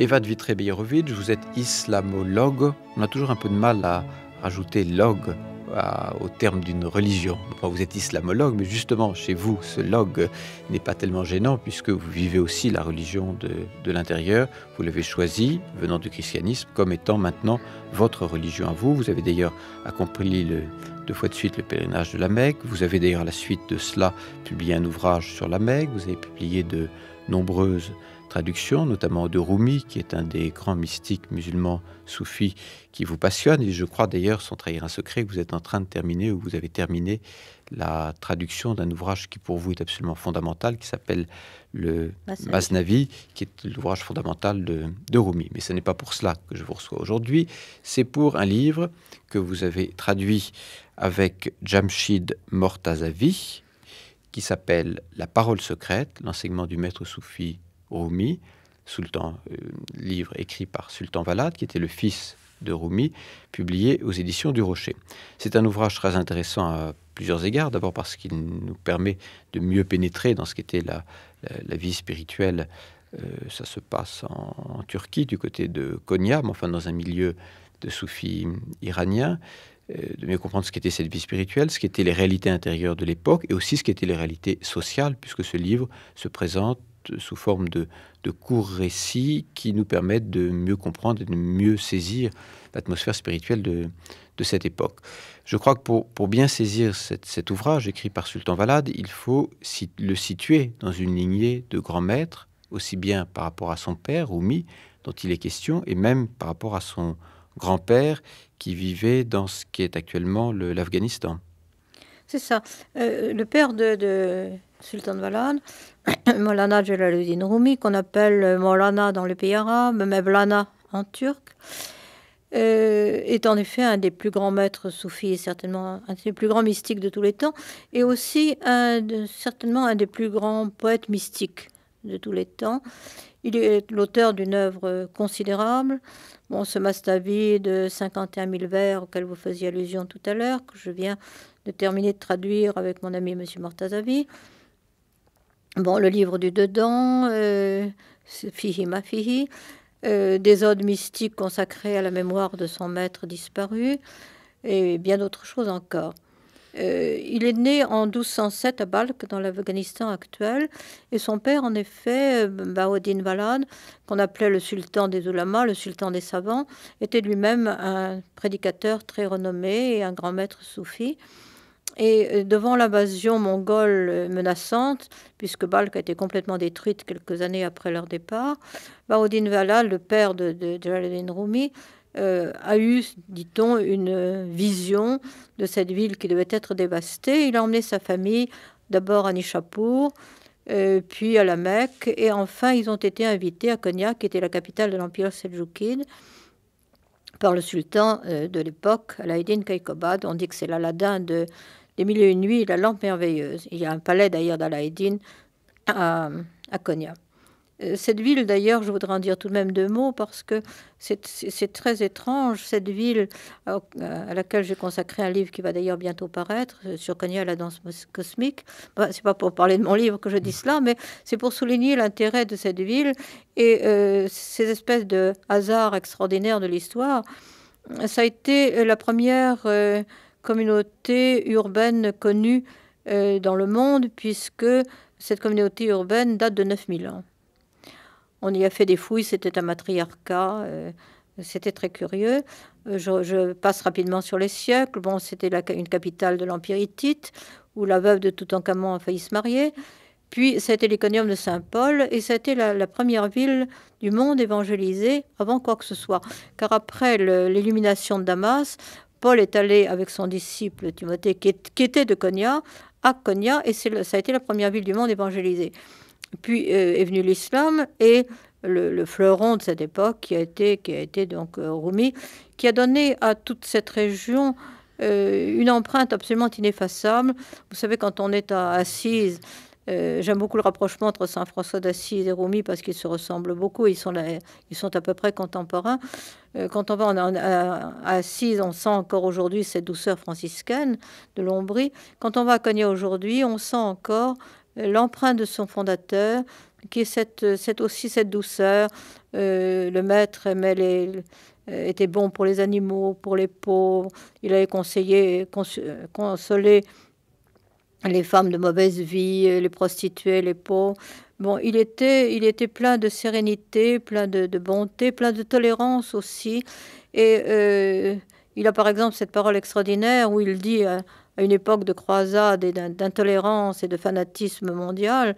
Eva Vitré-Beyerovitch, vous êtes islamologue. On a toujours un peu de mal à rajouter log au terme d'une religion. vous êtes islamologue, mais justement, chez vous, ce log n'est pas tellement gênant puisque vous vivez aussi la religion de, l'intérieur. Vous l'avez choisi, venant du christianisme, comme étant maintenant votre religion à vous. Vous avez d'ailleurs accompli deux fois de suite le pèlerinage de la Mecque. Vous avez d'ailleurs, à la suite de cela, publié un ouvrage sur la Mecque. Vous avez publié de nombreuses traduction, notamment de Rumi, qui est un des grands mystiques musulmans soufis qui vous passionne. Et je crois d'ailleurs, sans trahir un secret, que vous êtes en train de terminer ou vous avez terminé la traduction d'un ouvrage qui pour vous est absolument fondamental, qui s'appelle le Masnavi, qui est l'ouvrage fondamental de, de, Rumi. Mais ce n'est pas pour cela que je vous reçois aujourd'hui, c'est pour un livre que vous avez traduit avec Jamshid Mortazavi, qui s'appelle La parole secrète, l'enseignement du maître soufi Rumi, Sultan, euh, livre écrit par Sultan Valad, qui était le fils de Rumi, publié aux éditions du Rocher. C'est un ouvrage très intéressant à plusieurs égards. D'abord parce qu'il nous permet de mieux pénétrer dans ce qu'était la, vie spirituelle. Euh, ça se passe en, Turquie, du côté de Konya, mais enfin dans un milieu de soufis iraniens euh, de mieux comprendre ce qu'était cette vie spirituelle, ce qu'étaient les réalités intérieures de l'époque et aussi ce qu'étaient les réalités sociales, puisque ce livre se présente sous forme de, de courts récits qui nous permettent de mieux comprendre et de mieux saisir l'atmosphère spirituelle de, de, cette époque. Je crois que pour, pour bien saisir cet ouvrage écrit par Sultan Valade, il faut le situer dans une lignée de grands maîtres, aussi bien par rapport à son père, Oumi, dont il est question, et même par rapport à son grand-père qui vivait dans ce qui est actuellement l'Afghanistan. C'est ça. Euh, le père de, de Sultan Valan, Molana Jalaluddin Rumi, qu'on appelle Molana dans les pays arabes, Mevlana en turc, euh, est en effet un des plus grands maîtres soufis et certainement un des plus grands mystiques de tous les temps, et aussi certainement un des plus grands poètes mystiques de tous les temps. Il est l'auteur d'une œuvre considérable. Bon, ce mastavi de 51 000 vers auquel vous faisiez allusion tout à l'heure, que je viens de terminer de traduire avec mon ami M. Mortazavi, Bon, le livre du dedans, euh, Fihi ma euh, des odes mystiques consacrées à la mémoire de son maître disparu, et bien d'autres choses encore. Euh, il est né en 1207 à Balkh, dans l'Afghanistan actuel, et son père, en effet, Baoudin Valad, qu'on appelait le sultan des ulamas, le sultan des savants, était lui-même un prédicateur très renommé et un grand maître soufi. Et euh, devant l'invasion mongole euh, menaçante, puisque Balkh a été complètement détruite quelques années après leur départ, Bauddin Vala, le père de, de Jalaluddin Rumi, euh, a eu, dit-on, une vision de cette ville qui devait être dévastée. Il a emmené sa famille d'abord à Nishapur, puis à la Mecque, et enfin ils ont été invités à Konya, qui était la capitale de l'empire seldjoukide, par le sultan de l'époque, Alaeddin Kaykobad. On dit que c'est l'Aladin de les Mille et Une Nuits La Lampe Merveilleuse. Il y a un palais d'ailleurs d'Alaïdine à, à Konya. Euh, cette ville, d'ailleurs, je voudrais en dire tout de même deux mots parce que c'est très étrange. Cette ville euh, à, laquelle j'ai consacré un livre qui va d'ailleurs bientôt paraître euh, sur Konya, la danse cosmique. Bah, c'est pas pour parler de mon livre que je dis cela, mais c'est pour souligner l'intérêt de cette ville et ces espèces de hasards extraordinaires de l'histoire. Ça a été la première communauté urbaine connue euh, dans le monde, puisque cette communauté urbaine date de 9000 ans. On y a fait des fouilles, c'était un matriarcat, euh, c'était très curieux. Euh, je, passe rapidement sur les siècles. Bon, c'était une capitale de l'Empire hittite, où la veuve de Toutankhamon a failli se marier. Puis, c'était l'iconium de Saint-Paul, et c'était la, la première ville du monde évangélisée avant quoi que ce soit. Car après l'illumination de Damas, Paul est allé avec son disciple Timothée, qui, était de Konya, à Konya, et ça a été la première ville du monde évangélisée. Puis euh, est venu l'islam et le, fleuron de cette époque, qui a été, qui donc euh, qui a donné à toute cette région euh, une empreinte absolument ineffaçable. Vous savez, quand on est à Assise, euh, j'aime beaucoup le rapprochement entre Saint François d'Assise et Rumi parce qu'ils se ressemblent beaucoup. Ils sont, ils sont à peu près contemporains. Euh, quand on va à, Assise, on sent encore aujourd'hui cette douceur franciscaine de l'ombrie. Quand on va à Cognac aujourd'hui, on sent encore euh, l'empreinte de son fondateur, qui est aussi cette douceur. le maître était bon pour les animaux, pour les pauvres. Il avait conseillé, consolé les femmes de mauvaise vie, euh, les prostituées, les pauvres. Bon, il était, il était plein de sérénité, plein de, bonté, plein de tolérance aussi. Et euh, il a par exemple cette parole extraordinaire où il dit, à, une époque de croisade et d'intolérance et de fanatisme mondial,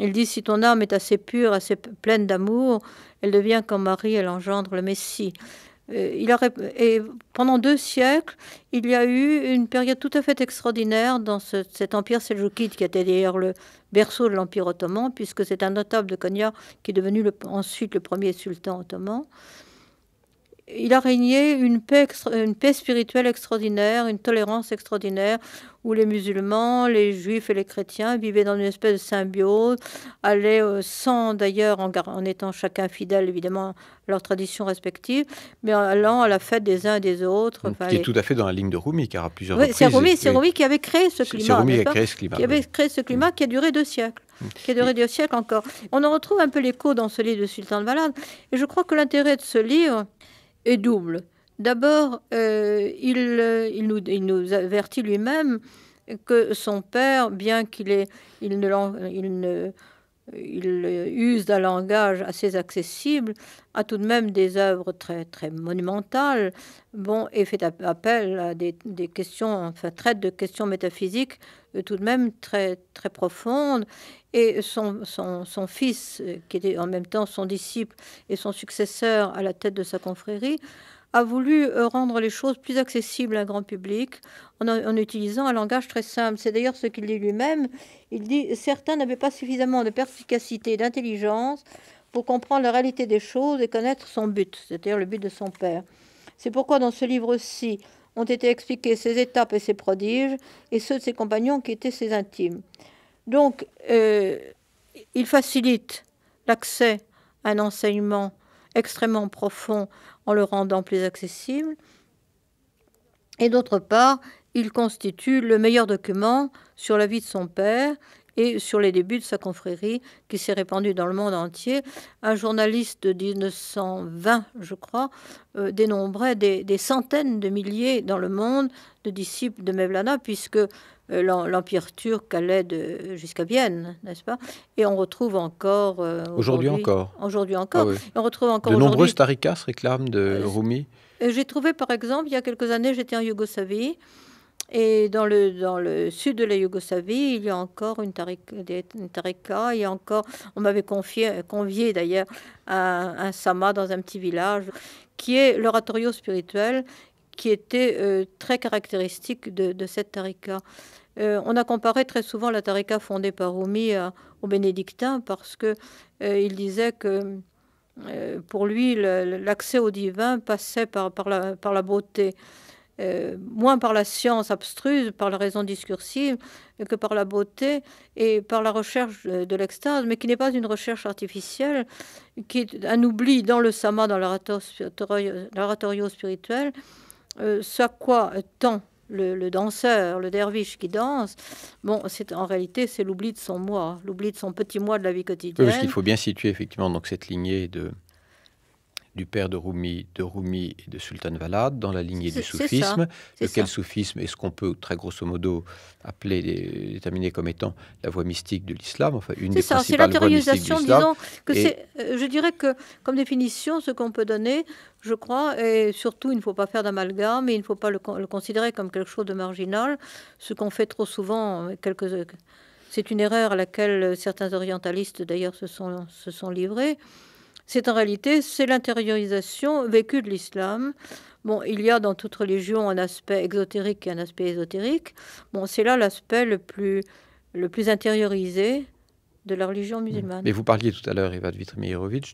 il dit, si ton âme est assez pure, assez pleine d'amour, elle devient comme Marie, elle engendre le Messie. Euh, et pendant deux siècles, il y a eu une période tout à fait extraordinaire dans cet empire seljoukide, qui était d'ailleurs le berceau de l'empire ottoman, puisque c'est un notable de Konya qui est devenu ensuite le premier sultan ottoman il a régné une paix, spirituelle extraordinaire, une tolérance extraordinaire, où les musulmans, les juifs et les chrétiens vivaient dans une espèce de symbiose, allaient euh, sans d'ailleurs, en, étant chacun fidèle évidemment à leurs traditions respectives, mais en allant à la fête des uns et des autres. qui est tout à fait dans la ligne de Rumi, car à plusieurs oui, C'est Rumi, qui avait créé ce climat. C'est Rumi qui, a créé ce climat, qui avait créé ce climat mm. qui a duré deux siècles. Qui a mm. duré deux siècles encore. On en retrouve un peu l'écho dans ce livre de Sultan de Valade. Et je crois que l'intérêt de ce livre, double. D'abord, euh, il, euh, il, nous, avertit lui-même que son père, bien qu'il il ne, il ne euh, il euh, use d'un langage assez accessible a tout de même des œuvres très, monumentales, bon, et fait appel à des, questions, enfin, traite de questions métaphysiques euh, tout de même très, très profondes. Et son, fils, qui était en même temps son disciple et son successeur à la tête de sa confrérie, a voulu euh, rendre les choses plus accessibles à un grand public en, utilisant un langage très simple. C'est d'ailleurs ce qu'il dit lui-même. Il dit certains n'avaient pas suffisamment de perspicacité d'intelligence pour comprendre la réalité des choses et connaître son but, c'est-à-dire le but de son père. C'est pourquoi dans ce livre-ci ont été expliquées ses étapes et ses prodiges, et ceux de ses compagnons qui étaient ses intimes. Donc, euh, il facilite l'accès à un enseignement extrêmement profond en le rendant plus accessible. Et d'autre part, il constitue le meilleur document sur la vie de son père et sur les débuts de sa confrérie qui s'est répandue dans le monde entier. Un journaliste de 1920, je crois, euh, dénombrait des, centaines de milliers dans le monde de disciples de Mevlana, puisque euh, l'Empire turc allait jusqu'à Vienne, n'est-ce pas Et on retrouve encore... Euh, aujourd'hui encore Aujourd'hui ah encore. on retrouve encore de nombreuses tarikas réclament de euh, Rumi J'ai trouvé, par exemple, il y a quelques années, j'étais en Yougoslavie, et dans le, dans le sud de la Yougoslavie, il y a encore une tarika, une il y a encore, on m'avait confié, convié d'ailleurs à un, un sama dans un petit village, qui est l'oratorio spirituel, qui était euh, très caractéristique de, cette tariqa. Euh, on a comparé très souvent la tariqa fondée par Rumi euh, aux bénédictins parce que il disait que pour lui l'accès au divin passait par, la, beauté. moins par la science abstruse, par la raison discursive, que par la beauté et par la recherche de, l'extase, mais qui n'est pas une recherche artificielle, qui est un oubli dans le sama, dans l'oratorio spirituel, ce euh, à quoi tend le, danseur, le derviche qui danse, bon, c'est en réalité c'est l'oubli de son moi, l'oubli de son petit moi de la vie quotidienne. Il qu'il faut bien situer effectivement donc cette lignée de du père de Rumi, de Rumi et de Sultan Valad, dans la lignée du soufisme. Lequel soufisme est-ce qu'on peut très grosso modo appeler, déterminer comme étant la voie mystique de l'islam Enfin, une des ça, principales voies mystiques de euh, Je dirais que, comme définition, ce qu'on peut donner, je crois, et surtout, il ne faut pas faire d'amalgame, et il ne faut pas le, considérer comme quelque chose de marginal. Ce qu'on fait trop souvent, c'est une erreur à laquelle certains orientalistes, d'ailleurs, se sont, se sont livrés c'est en réalité c'est l'intériorisation vécue de l'islam. Bon, il y a dans toute religion un aspect exotérique et un aspect ésotérique. Bon, c'est là l'aspect le plus, le plus intériorisé de la religion hmm. musulmane. Mais vous parliez tout à l'heure, Eva vitry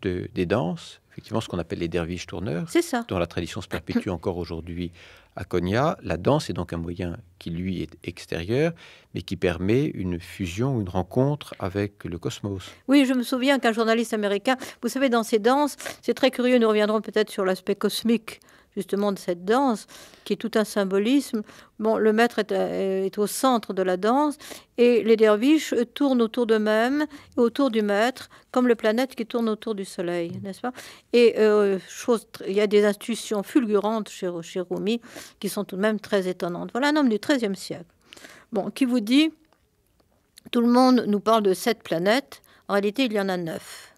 de, des danses, effectivement ce qu'on appelle les derviches tourneurs, C'est ça. dont la tradition se perpétue encore aujourd'hui à Konya, la danse est donc un moyen qui, lui, est extérieur, mais qui permet une fusion, une rencontre avec le cosmos. Oui, je me souviens qu'un journaliste américain, vous savez, dans ses danses, c'est très curieux, nous reviendrons peut-être sur l'aspect cosmique justement de cette danse, qui est tout un symbolisme. Bon, le maître est, euh, au centre de la danse et les derviches tournent autour d'eux-mêmes autour du maître, comme les planètes qui tournent autour du soleil, n'est-ce pas Et euh, chose, il y a des institutions fulgurantes chez, chez Rumi qui sont tout de même très étonnantes. Voilà un homme du XIIIe siècle. Bon, qui vous dit, tout le monde nous parle de sept planètes. En réalité, il y en a neuf.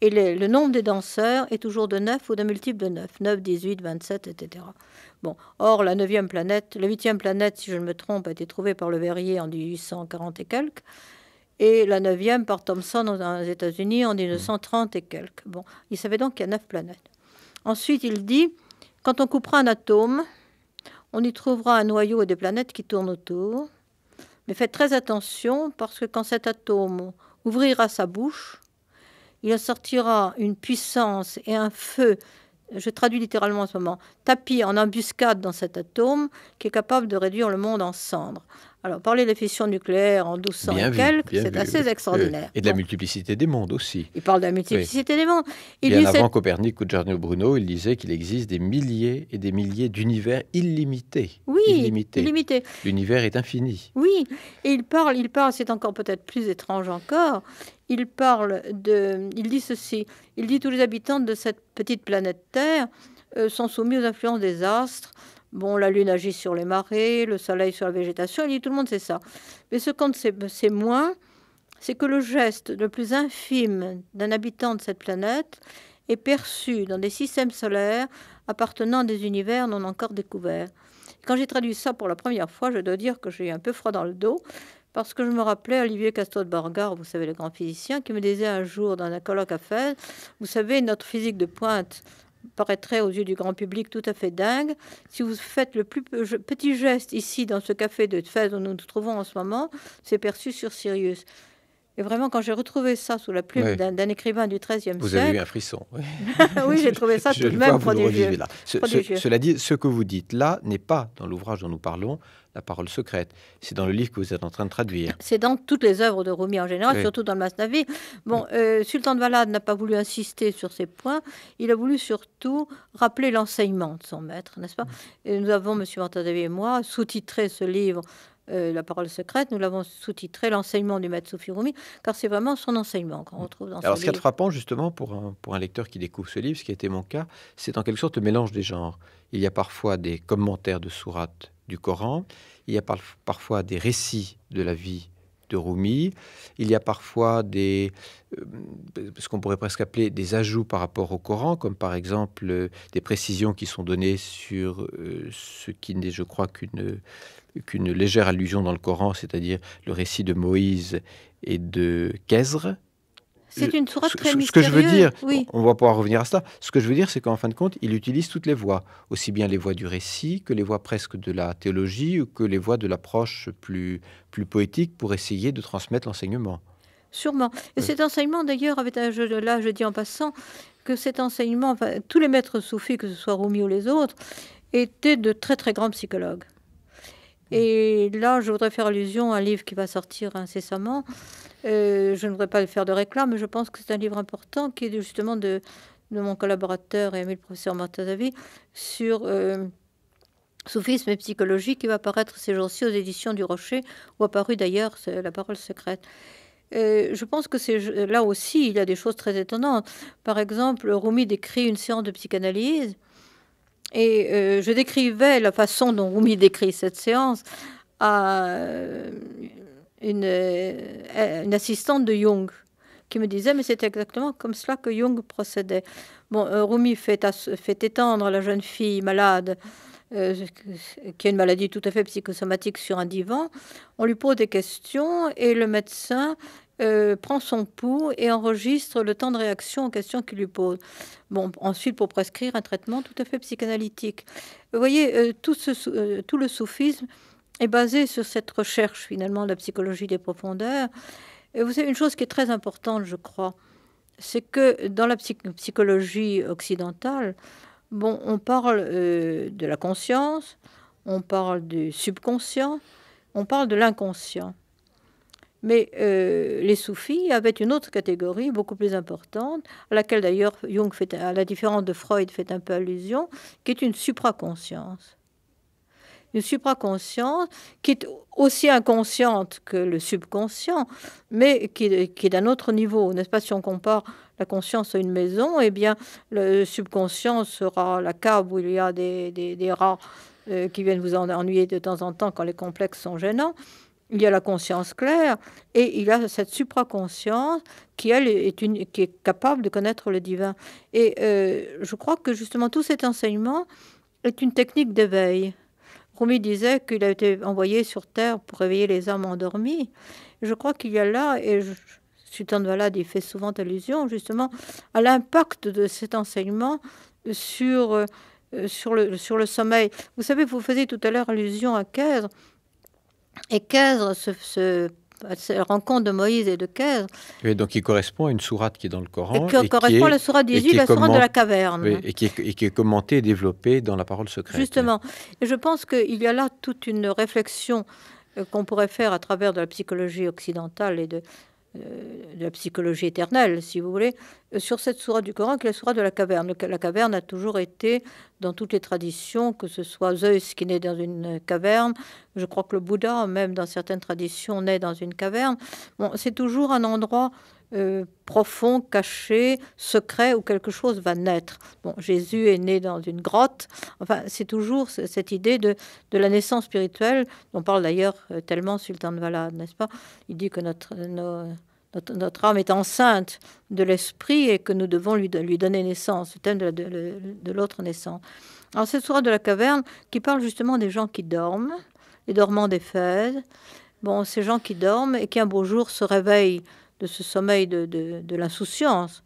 Et le nombre des danseurs est toujours de 9 ou de multiples de 9. 9, 18, 27, etc. Bon. Or, la neuvième planète, la huitième planète, si je ne me trompe, a été trouvée par le Verrier en 1840 et quelques. Et la neuvième par Thomson les États-Unis en 1930 et quelques. Bon. Il savait donc qu'il y a neuf planètes. Ensuite, il dit, quand on coupera un atome, on y trouvera un noyau et des planètes qui tournent autour. Mais faites très attention parce que quand cet atome ouvrira sa bouche, il sortira une puissance et un feu, je traduis littéralement en ce moment, tapis en embuscade dans cet atome qui est capable de réduire le monde en cendres. Alors, parler de fission nucléaire en 1200 et quelques, c'est assez extraordinaire. Euh, et de la multiplicité des mondes aussi. Il parle de la multiplicité des mondes. Il bien avant Copernic ou Giordano Bruno, il disait qu'il existe des milliers et des milliers d'univers illimités. Oui, illimités. illimités. L'univers est infini. Oui, et il parle, il parle, c'est encore peut-être plus étrange encore, il parle de, il dit ceci, il dit tous les habitants de cette petite planète Terre euh, sont soumis aux influences des astres. Bon, la Lune agit sur les marées, le Soleil sur la végétation. Il dit tout le monde sait ça. Mais ce qu'on sait moins, c'est que le geste le plus infime d'un habitant de cette planète est perçu dans des systèmes solaires appartenant à des univers non encore découverts. Quand j'ai traduit ça pour la première fois, je dois dire que j'ai un peu froid dans le dos, parce que je me rappelais Olivier castor de vous savez, le grand physicien, qui me disait un jour dans un colloque à Fès, Vous savez, notre physique de pointe paraîtrait aux yeux du grand public tout à fait dingue. Si vous faites le plus petit geste ici, dans ce café de Fès où nous nous trouvons en ce moment, c'est perçu sur Sirius. Et vraiment, quand j'ai retrouvé ça sous la plume d'un écrivain du XIIIe siècle... Vous avez eu un frisson. Oui, j'ai trouvé ça tout de même prodigieux. cela dit, ce que vous dites là n'est pas dans l'ouvrage dont nous parlons la parole secrète. C'est dans le livre que vous êtes en train de traduire. C'est dans toutes les œuvres de Rumi en général, surtout dans le Masnavi. Bon, mm. euh, Sultan de Valade n'a pas voulu insister sur ces points. Il a voulu surtout rappeler l'enseignement de son maître, n'est-ce pas mm. et Nous avons, M. Vantadavi et moi, sous-titré ce livre euh, la parole secrète, nous l'avons sous-titré l'enseignement du maître Sophie Rumi, car c'est vraiment son enseignement qu'on mm. retrouve dans ce, livre. Alors, ce qui est frappant, justement, pour pour un lecteur qui découvre ce livre, ce qui a été mon cas, c'est en quelque sorte le mélange des genres. Il y a parfois des commentaires de sourates du Coran, il y a parfois des récits de la vie de Rumi, il y a parfois des, euh, ce qu'on pourrait presque appeler des ajouts par rapport au Coran, comme par exemple euh, des précisions qui sont données sur euh, ce qui n'est, je crois, qu'une qu'une légère allusion dans le Coran, c'est-à-dire le récit de Moïse et de Kèzre. C'est une sourate très mystérieuse. Ce que je veux dire, oui. on va pouvoir revenir à ça. Ce que je veux dire, c'est qu'en fin de compte, il utilise toutes les voies, aussi bien les voies du récit que les voies presque de la théologie ou que les voies de l'approche plus, plus poétique pour essayer de transmettre l'enseignement. Sûrement. Et euh. cet enseignement, d'ailleurs, ah, là, je dis en passant que cet enseignement, tous les maîtres soufis, que ce soit Rumi ou les autres, étaient de très très grands psychologues. Mmh. Et là, je voudrais faire allusion à un livre qui va sortir incessamment, euh, je ne voudrais pas faire de réclame, mais je pense que c'est un livre important qui est justement de, de mon collaborateur et ami le professeur Martin Zavi sur euh, soufisme et psychologie qui va apparaître ces jours-ci aux éditions du Rocher, où apparu d'ailleurs la parole secrète. Euh, je pense que c'est là aussi, il y a des choses très étonnantes. Par exemple, Rumi décrit une séance de psychanalyse et je décrivais la façon dont Rumi décrit cette séance à euh, une, assistante de Jung qui me disait, mais c'est exactement comme cela que Jung procédait. Bon, euh, Rumi fait, étendre la jeune fille malade, euh, qui a une maladie tout à fait psychosomatique, sur un divan. On lui pose des questions et le médecin prend son pouls et enregistre le temps de réaction aux questions qu'il lui pose. Bon, ensuite, pour prescrire un traitement tout à fait psychanalytique. Vous voyez, tout, tout le soufisme est basée sur cette recherche finalement de la psychologie des profondeurs. Et vous savez, une chose qui est très importante, je crois, c'est que dans la psychologie occidentale, bon, on parle euh, de la conscience, on parle du subconscient, on parle de l'inconscient. Mais euh, les soufis avaient une autre catégorie beaucoup plus importante, à laquelle d'ailleurs Jung, fait, à la différence de Freud, fait un peu allusion, qui est une supraconscience une supraconscience qui est aussi inconsciente que le subconscient, mais qui, est d'un autre niveau. N'est-ce pas si on compare la conscience à une maison, eh bien le subconscient sera la cave où il y a des, rats euh, qui viennent vous ennuyer de temps en temps quand les complexes sont gênants. Il y a la conscience claire et il y a cette supraconscience qui, elle, est, une, qui est capable de connaître le divin. Et euh, je crois que justement tout cet enseignement est une technique d'éveil. Promis disait qu'il a été envoyé sur Terre pour réveiller les hommes endormis. Je crois qu'il y a là, et je, de valade, il fait souvent allusion justement à l'impact de cet enseignement sur, euh, sur, le, sur le sommeil. Vous savez, vous faisiez tout à l'heure allusion à Kaiser, Et se, se bah, la rencontre de Moïse et de Kaise. Oui, donc il correspond à une sourate qui est dans le Coran. Et qui correspond à la sourate 18, la sourate de la caverne. et, qui est, commentée et développée dans la parole secrète. Justement. Et je pense qu'il y a là toute une réflexion euh, qu'on pourrait faire à travers de la psychologie occidentale et de, de euh, la psychologie éternelle, si vous voulez, euh, sur cette sourate du Coran, qui est la sourate de la caverne. La caverne a toujours été dans toutes les traditions, que ce soit Zeus qui naît dans une caverne, je crois que le Bouddha, même dans certaines traditions, naît dans une caverne. Bon, c'est toujours un endroit euh, profond, caché, secret où quelque chose va naître. Bon, Jésus est né dans une grotte. Enfin, c'est toujours cette idée de, la naissance spirituelle on parle d'ailleurs euh, tellement Sultan de Valade, n'est-ce pas Il dit que notre, notre, âme est enceinte de l'esprit et que nous devons lui, lui donner naissance, le thème de l'autre naissance. Alors, cette soir de la caverne qui parle justement des gens qui dorment, les dormants d'Éphèse. Bon, ces gens qui dorment et qui un beau jour se réveillent de ce sommeil de, l'insouciance,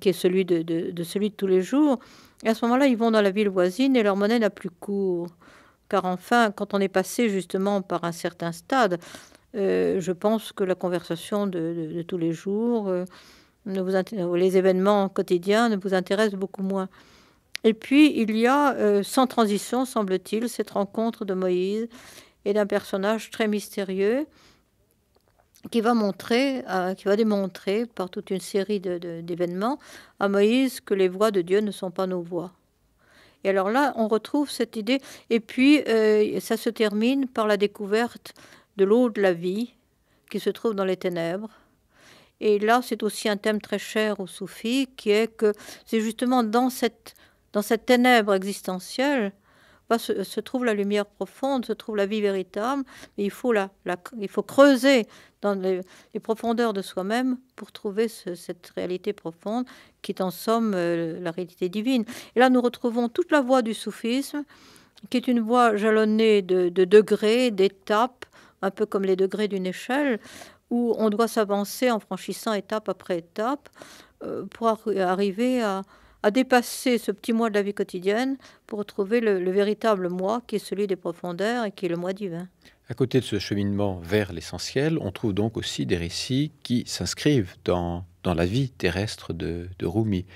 qui est celui de, celui de tous les jours. Et à ce moment-là, ils vont dans la ville voisine et leur monnaie n'a plus cours. Car enfin, quand on est passé justement par un certain stade, euh, je pense que la conversation de, tous les jours, euh, les événements quotidiens ne vous intéressent beaucoup moins. Et puis, il y a, euh, sans transition, semble-t-il, cette rencontre de Moïse et d'un personnage très mystérieux qui va montrer, euh, qui va démontrer par toute une série d'événements à Moïse que les voies de Dieu ne sont pas nos voies. Et alors là, on retrouve cette idée, et puis euh, ça se termine par la découverte de l'eau de la vie qui se trouve dans les ténèbres. Et là, c'est aussi un thème très cher aux soufis, qui est que c'est justement dans cette, dans cette ténèbre existentielle bah, se, trouve la lumière profonde, se trouve la vie véritable, il faut, la, il faut creuser dans les, profondeurs de soi-même pour trouver cette réalité profonde qui est en somme euh, la réalité divine. Et là, nous retrouvons toute la voie du soufisme, qui est une voie jalonnée de, degrés, d'étapes, un peu comme les degrés d'une échelle, où on doit s'avancer en franchissant étape après étape euh, pour arriver à, dépasser ce petit moi de la vie quotidienne pour trouver le, le, véritable moi qui est celui des profondeurs et qui est le moi divin. À côté de ce cheminement vers l'essentiel, on trouve donc aussi des récits qui s'inscrivent dans, dans, la vie terrestre de, de Rumi,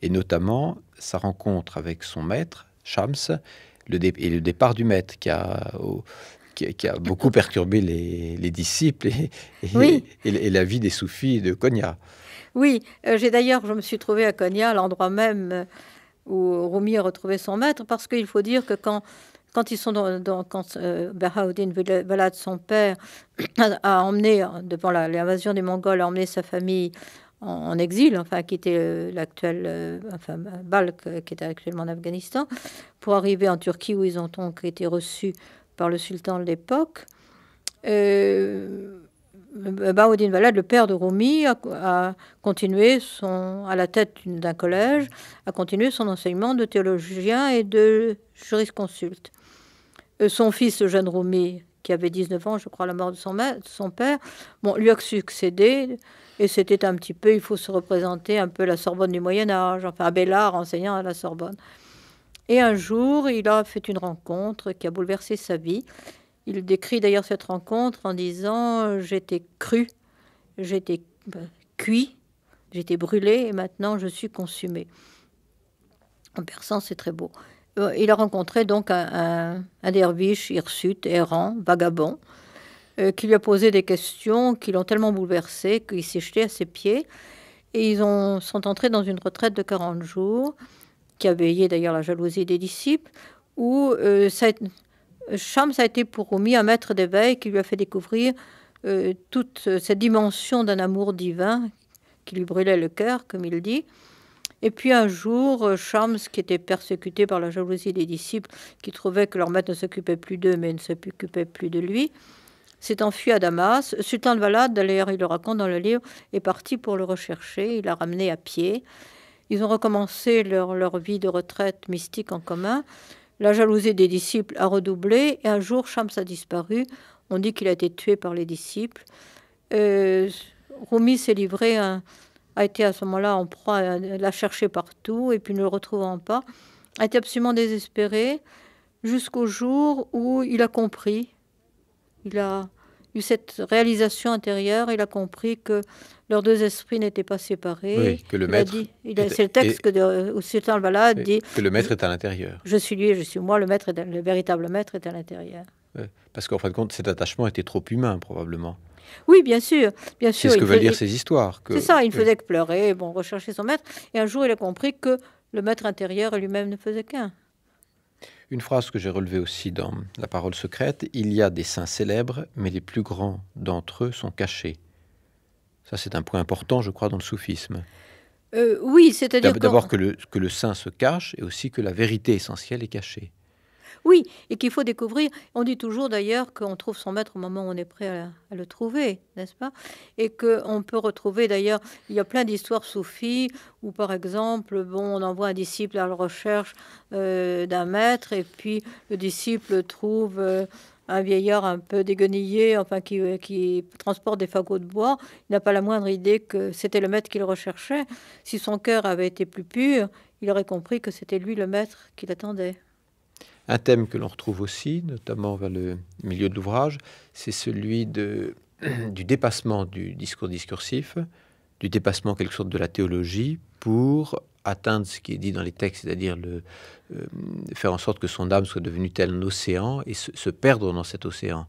et notamment sa rencontre avec son maître, Shams, le et le départ du maître qui a, qui, beaucoup perturbé les, disciples et, la vie des soufis de Konya. Oui, euh, j'ai d'ailleurs, je me suis trouvé à Konya, l'endroit même où Rumi a retrouvé son maître, parce qu'il faut dire que quand quand ils sont dans, quand euh, son père, a, emmené devant l'invasion des Mongols, a emmené sa famille en, exil, enfin, a quitté euh, l'actuel, euh, enfin, Balk, qui était actuellement en Afghanistan, pour arriver en Turquie où ils ont donc été reçus par le sultan de l'époque. Euh, Baoudin Valad, le père de Rumi, a, continué son, à la tête d'un collège, a continué son enseignement de théologien et de jurisconsulte. Euh, son fils, Eugène jeune qui avait 19 ans, je crois, à la mort de son, père, bon, lui a succédé. Et c'était un petit peu, il faut se représenter un peu la Sorbonne du Moyen Âge, enfin Abélard enseignant à la Sorbonne. Et un jour, il a fait une rencontre qui a bouleversé sa vie. Il décrit d'ailleurs cette rencontre en disant J'étais cru, j'étais ben, cuit, j'étais brûlé et maintenant je suis consumé. En persan, c'est très beau. Euh, il a rencontré donc un, derviche hirsute, errant, vagabond, euh, qui lui a posé des questions qui l'ont tellement bouleversé qu'il s'est jeté à ses pieds. Et ils sont entrés dans une retraite de 40 jours, qui a veillé d'ailleurs la jalousie des disciples, où euh, cette a, été pour Rumi un maître d'éveil qui lui a fait découvrir toute cette dimension d'un amour divin qui lui brûlait le cœur, comme il dit. Et puis un jour, euh, Shams, qui était persécuté par la jalousie des disciples, qui trouvaient que leur maître ne s'occupait plus d'eux, mais ne s'occupait plus de lui, s'est enfui à Damas. Sultan de Valade, d'ailleurs, il le raconte dans le livre, est parti pour le rechercher. Il l'a ramené à pied. Ils ont recommencé leur, vie de retraite mystique en commun. La jalousie des disciples a redoublé et un jour, Shams a disparu. On dit qu'il a été tué par les disciples. Euh, Rumi s'est livré à un, a été à ce moment-là en proie à la chercher partout et puis ne le retrouvant pas, a été absolument désespéré jusqu'au jour où il a compris, il a eu cette réalisation intérieure, il a compris que leurs deux esprits n'étaient pas séparés. Oui, que le maître. C'est le texte que où dit. Que le maître est à l'intérieur. Je suis lui je suis moi, le, maître le véritable maître est à l'intérieur. Parce qu'en fin de compte, cet attachement était trop humain, probablement. Oui, bien sûr, bien sûr. C'est ce que veulent dire ces histoires. C'est ça, il ne faisait que pleurer, bon, rechercher son maître. Et un jour, il a compris que le maître intérieur lui-même ne faisait qu'un. Une phrase que j'ai relevée aussi dans La parole secrète, il y a des saints célèbres, mais les plus grands d'entre eux sont cachés. Ça, c'est un point important, je crois, dans le soufisme. Euh, oui, c'est-à-dire... D'abord que, que le saint se cache et aussi que la vérité essentielle est cachée. Oui, et qu'il faut découvrir. On dit toujours d'ailleurs qu'on trouve son maître au moment où on est prêt à, le trouver, n'est-ce pas Et qu'on peut retrouver d'ailleurs, il y a plein d'histoires soufis où par exemple, bon, on envoie un disciple à la recherche euh, d'un maître et puis le disciple trouve... Euh, un vieillard un peu déguenillé, enfin qui, euh, qui transporte des fagots de bois, il n'a pas la moindre idée que c'était le maître qu'il recherchait. Si son cœur avait été plus pur, il aurait compris que c'était lui le maître qu'il attendait. Un thème que l'on retrouve aussi, notamment vers le milieu de l'ouvrage, c'est celui du dépassement du discours discursif, du dépassement quelque sorte de la théologie pour atteindre ce qui est dit dans les textes, c'est-à-dire euh, faire en sorte que son âme soit devenue tel un océan et se perdre dans cet océan.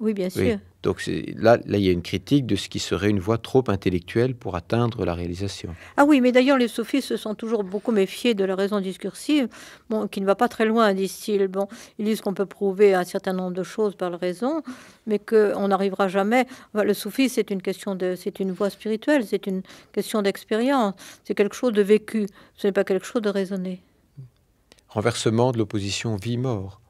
Oui, bien sûr. Donc là, là, il y a une critique de ce qui serait une voie trop intellectuelle pour atteindre la réalisation. Ah oui, mais d'ailleurs, les soufis se sont toujours beaucoup méfiés de la raison discursive, bon, qui ne va pas très loin, disent-ils. Bon, ils disent qu'on peut prouver un certain nombre de choses par la raison, mais qu'on n'arrivera jamais. le soufisme, c'est une question de, c'est une voie spirituelle, c'est une question d'expérience, c'est quelque chose de vécu. Ce n'est pas quelque chose de raisonné. Renversement de l'opposition vie-mort.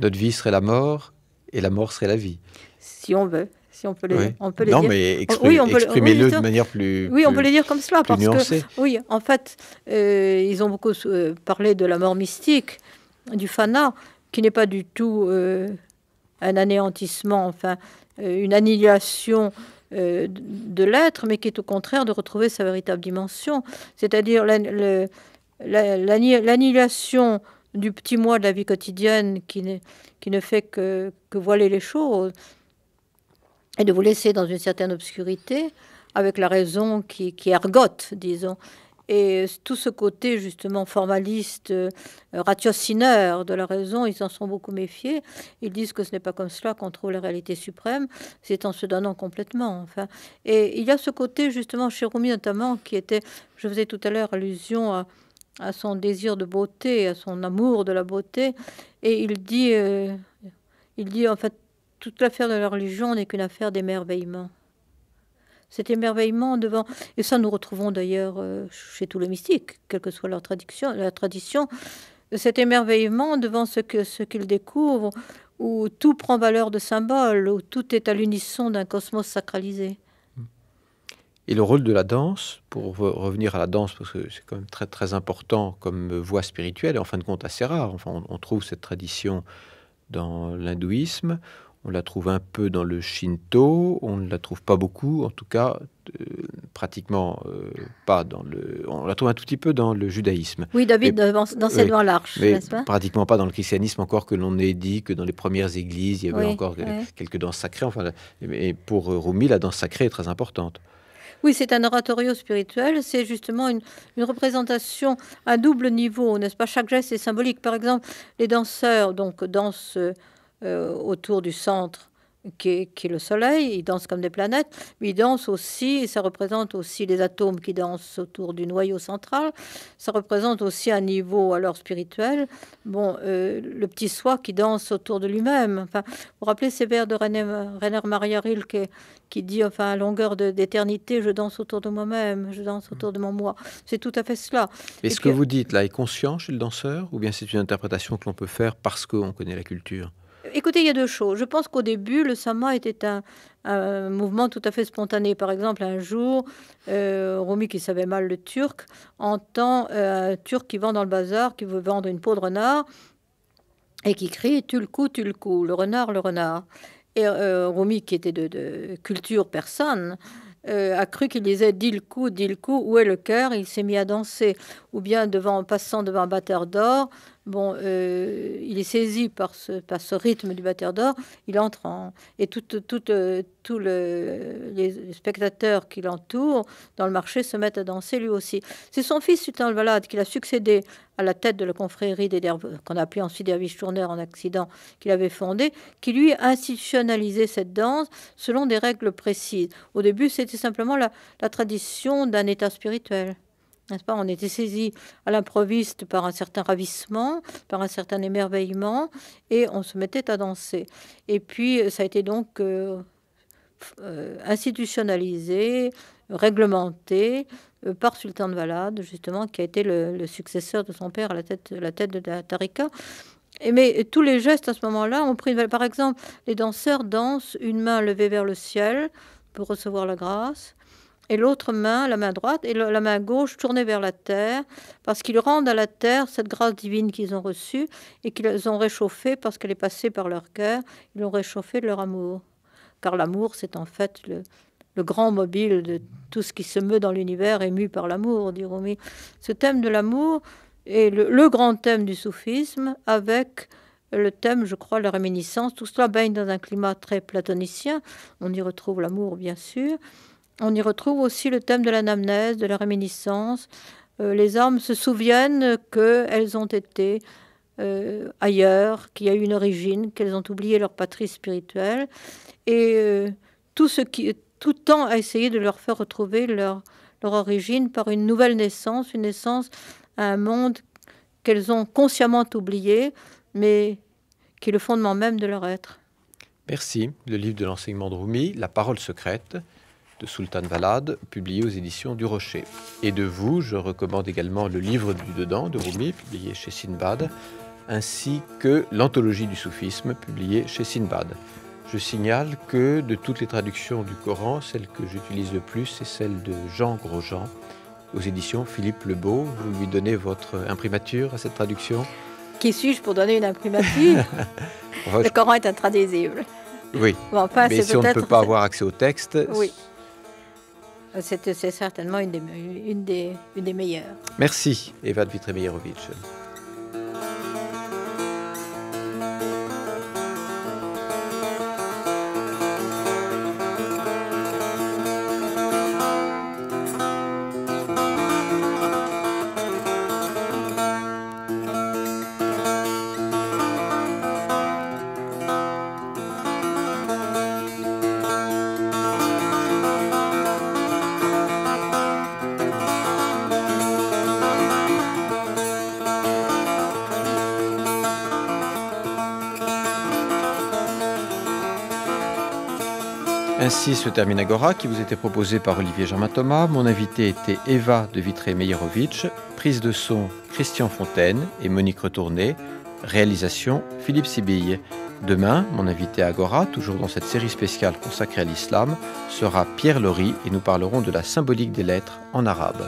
Notre vie serait la mort, et la mort serait la vie. Si on veut. Si on peut les on peut non, mais oui, de manière plus. Oui, on peut les dire comme cela parce que oui, en fait, euh, ils ont beaucoup euh, parlé de la mort mystique, du fana, qui n'est pas du tout euh, un anéantissement, enfin une annihilation de l'être, mais qui est au contraire de retrouver sa véritable dimension, c'est-à-dire l'annihilation du petit moi de la vie quotidienne qui, ne, qui ne fait que, que, voiler les choses et de vous laisser dans une certaine obscurité avec la raison qui, qui ergote, disons. Et tout ce côté justement formaliste, euh, ratiocineur de la raison, ils en sont beaucoup méfiés. Ils disent que ce n'est pas comme cela qu'on trouve la réalité suprême, c'est en se donnant complètement. Enfin. Et il y a ce côté justement chez Rumi notamment qui était, je faisais tout à l'heure allusion à, à son désir de beauté, à son amour de la beauté. Et il dit, euh, il dit en fait, toute l'affaire de la religion n'est qu'une affaire d'émerveillement. Cet émerveillement devant, et ça nous retrouvons d'ailleurs euh, chez tous les mystiques, quelle que soit leur tradition, la tradition, cet émerveillement devant ce que ce qu'ils découvrent, où tout prend valeur de symbole, où tout est à l'unisson d'un cosmos sacralisé. Et le rôle de la danse, pour revenir à la danse, parce que c'est quand même très très important comme voie spirituelle, et en fin de compte assez rare, enfin on, trouve cette tradition dans l'hindouisme, on la trouve un peu dans le shinto, on ne la trouve pas beaucoup, en tout cas euh, pratiquement euh, pas dans le... On la trouve un tout petit peu dans le judaïsme. Oui, David, dans, dans oui, l'arche, n'est-ce pas Pratiquement pas dans le christianisme encore que l'on ait dit que dans les premières églises, il y avait encore quelques danses sacrées. Enfin, et pour euh, Rumi, la danse sacrée est très importante. Oui, c'est un oratorio spirituel. C'est justement une, représentation à double niveau, n'est-ce pas Chaque geste est symbolique. Par exemple, les danseurs donc dansent euh, autour du centre qui est, le Soleil, il danse comme des planètes, mais il danse aussi, ça représente aussi les atomes qui dansent autour du noyau central, ça représente aussi un niveau alors spirituel, bon, euh, le petit soi qui danse autour de lui-même. Enfin, vous vous rappelez ces vers de Rainer, Maria Rilke qui dit, enfin, à longueur d'éternité, je danse autour de moi-même, je danse autour de mon moi. C'est tout à fait cela. Et, ce que vous dites là est conscient chez le danseur, ou bien c'est une interprétation que l'on peut faire parce qu'on connaît la culture écoutez, il y a deux choses. Je pense qu'au début, le Sama était un, mouvement tout à fait spontané. Par exemple, un jour, euh, qui savait mal le turc, entend euh, un turc qui vend dans le bazar, qui veut vendre une peau de renard, et qui crie « Tulku, Tulku », le renard, le renard. Et euh, qui était de, culture personne, euh, a cru qu'il disait Dilku, le où est le cœur Il s'est mis à danser. Ou bien devant, en passant devant un batteur d'or, Bon, euh, il est saisi par ce, ce rythme du batteur d'or, il entre en... Et tous euh, le, les spectateurs qui l'entourent dans le marché se mettent à danser lui aussi. C'est son fils, Sultan Valade, qui l'a succédé à la tête de la confrérie des qu'on appelait ensuite Dervish Tourneur en accident, qu'il avait fondée, qui lui a institutionnalisé cette danse selon des règles précises. Au début, c'était simplement la tradition d'un état spirituel. On était saisi à l'improviste par un certain ravissement, par un certain émerveillement, et on se mettait à danser. Et puis, ça a été donc euh, euh, institutionnalisé, réglementé euh, par Sultan de Valade, justement, qui a été le, successeur de son père à la tête, la tête de la Tarika. Et mais tous les gestes à ce moment-là ont pris. Par exemple, les danseurs dansent une main levée vers le ciel pour recevoir la grâce, et l'autre main, la main droite et la main gauche tournée vers la terre, parce qu'ils rendent à la terre cette grâce divine qu'ils ont reçue et qu'ils ont réchauffée parce qu'elle est passée par leur cœur, ils l'ont réchauffé leur amour. Car l'amour, c'est en fait le, grand mobile de tout ce qui se meut dans l'univers, ému par l'amour, dit Rumi. Ce thème de l'amour est le, le, grand thème du soufisme avec le thème, je crois, la réminiscence. Tout cela baigne dans un climat très platonicien. On y retrouve l'amour, bien sûr on y retrouve aussi le thème de l'anamnèse, de la réminiscence. Euh, les âmes se souviennent qu'elles ont été euh, ailleurs, qu'il y a eu une origine, qu'elles ont oublié leur patrie spirituelle. Et euh, tout, ce qui, tout temps a essayé de leur faire retrouver leur, leur origine par une nouvelle naissance, une naissance à un monde qu'elles ont consciemment oublié, mais qui est le fondement même de leur être. Merci. Le livre de l'enseignement de Rumi, La parole secrète, Sultan Valad, publié aux éditions du Rocher. Et de vous, je recommande également le livre du dedans de Rumi, publié chez Sinbad, ainsi que l'anthologie du soufisme, publié chez Sinbad. Je signale que de toutes les traductions du Coran, celle que j'utilise le plus, c'est celle de Jean Grosjean, aux éditions Philippe Lebeau. Vous lui donnez votre imprimature à cette traduction Qui suis-je pour donner une imprimature Le Coran est intraduisible. Oui. mais si on ne peut pas avoir accès au texte, oui. Euh, c'est certainement une des, meilleures. Merci, Eva Dmitri Ainsi se termine Agora qui vous était proposé par Olivier Germain Thomas. Mon invité était Eva de Vitré-Meyerovitch. Prise de son Christian Fontaine et Monique Retourné. Réalisation Philippe Sibille. Demain, mon invité Agora, toujours dans cette série spéciale consacrée à l'islam, sera Pierre Lory et nous parlerons de la symbolique des lettres en arabe.